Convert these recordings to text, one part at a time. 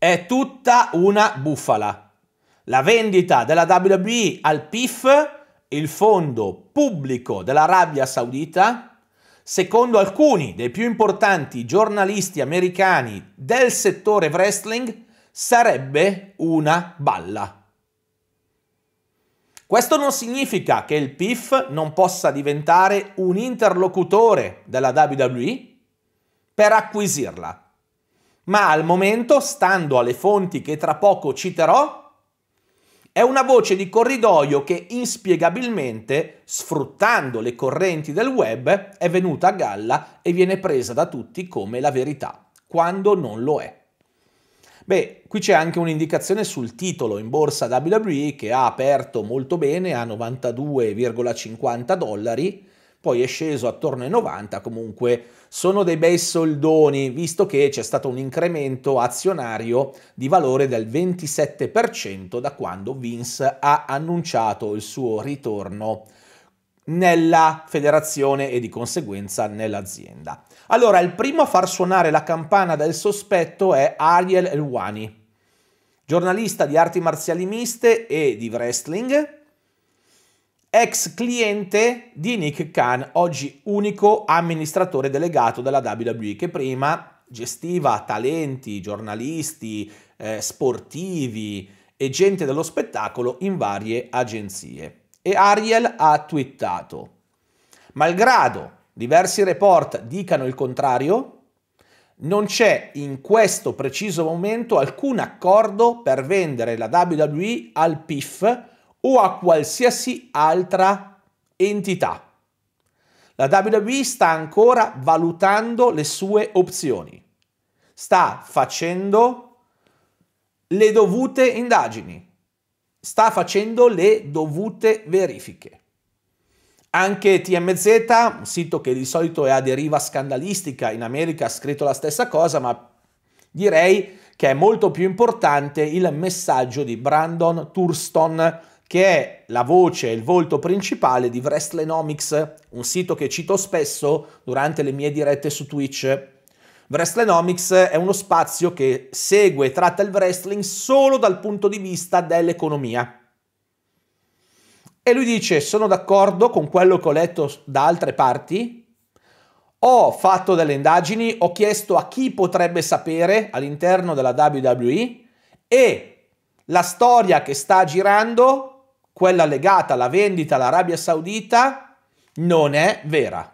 È tutta una bufala. La vendita della WWE al PIF, il fondo pubblico dell'Arabia Saudita, secondo alcuni dei più importanti giornalisti americani del settore wrestling, sarebbe una balla. Questo non significa che il PIF non possa diventare un interlocutore della WWE per acquisirla ma al momento, stando alle fonti che tra poco citerò, è una voce di corridoio che inspiegabilmente, sfruttando le correnti del web, è venuta a galla e viene presa da tutti come la verità, quando non lo è. Beh, qui c'è anche un'indicazione sul titolo in borsa WWE che ha aperto molto bene a 92,50 dollari poi è sceso attorno ai 90, comunque sono dei bei soldoni, visto che c'è stato un incremento azionario di valore del 27% da quando Vince ha annunciato il suo ritorno nella federazione e di conseguenza nell'azienda. Allora, il primo a far suonare la campana del sospetto è Ariel Elwani, giornalista di arti marziali miste e di wrestling, ex cliente di Nick Khan, oggi unico amministratore delegato della WWE che prima gestiva talenti, giornalisti, eh, sportivi e gente dello spettacolo in varie agenzie. E Ariel ha twittato, malgrado diversi report dicano il contrario, non c'è in questo preciso momento alcun accordo per vendere la WWE al PIF o a qualsiasi altra entità. La WWE sta ancora valutando le sue opzioni, sta facendo le dovute indagini, sta facendo le dovute verifiche. Anche TMZ, un sito che di solito è a deriva scandalistica, in America ha scritto la stessa cosa, ma direi che è molto più importante il messaggio di Brandon Thurston che è la voce e il volto principale di Wrestlenomics, un sito che cito spesso durante le mie dirette su Twitch. Wrestlenomics è uno spazio che segue e tratta il wrestling solo dal punto di vista dell'economia. E lui dice: Sono d'accordo con quello che ho letto da altre parti. Ho fatto delle indagini, ho chiesto a chi potrebbe sapere all'interno della WWE e la storia che sta girando quella legata alla vendita all'Arabia Saudita non è vera.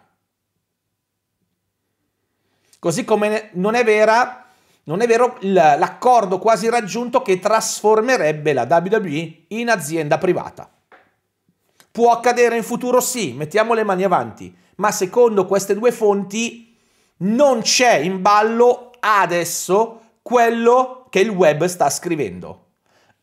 Così come non è, vera, non è vero l'accordo quasi raggiunto che trasformerebbe la WWE in azienda privata. Può accadere in futuro? Sì, mettiamo le mani avanti, ma secondo queste due fonti non c'è in ballo adesso quello che il web sta scrivendo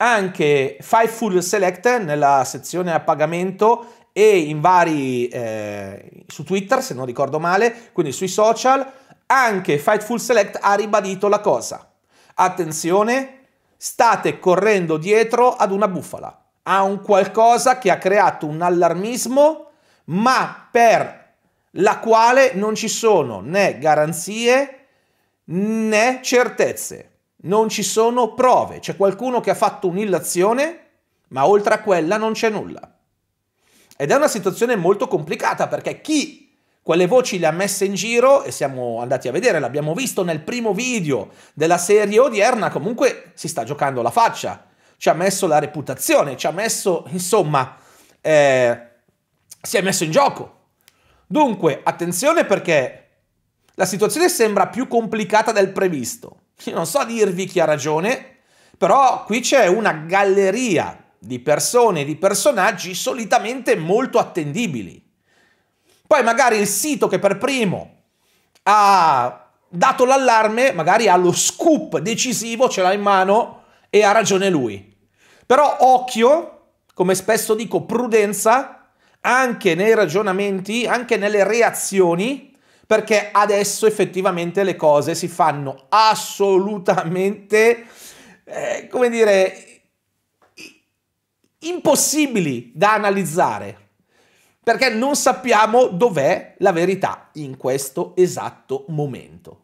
anche Fightful Select nella sezione a pagamento e in vari eh, su Twitter se non ricordo male, quindi sui social, anche Fightful Select ha ribadito la cosa. Attenzione, state correndo dietro ad una bufala, a un qualcosa che ha creato un allarmismo, ma per la quale non ci sono né garanzie né certezze non ci sono prove, c'è qualcuno che ha fatto un'illazione, ma oltre a quella non c'è nulla. Ed è una situazione molto complicata perché chi quelle voci le ha messe in giro e siamo andati a vedere, l'abbiamo visto nel primo video della serie odierna, comunque si sta giocando la faccia, ci ha messo la reputazione, ci ha messo, insomma, eh, si è messo in gioco. Dunque, attenzione perché la situazione sembra più complicata del previsto. Io non so dirvi chi ha ragione, però qui c'è una galleria di persone, di personaggi solitamente molto attendibili. Poi magari il sito che per primo ha dato l'allarme, magari ha lo scoop decisivo, ce l'ha in mano e ha ragione lui. Però occhio, come spesso dico, prudenza anche nei ragionamenti, anche nelle reazioni, perché adesso effettivamente le cose si fanno assolutamente, eh, come dire, impossibili da analizzare, perché non sappiamo dov'è la verità in questo esatto momento.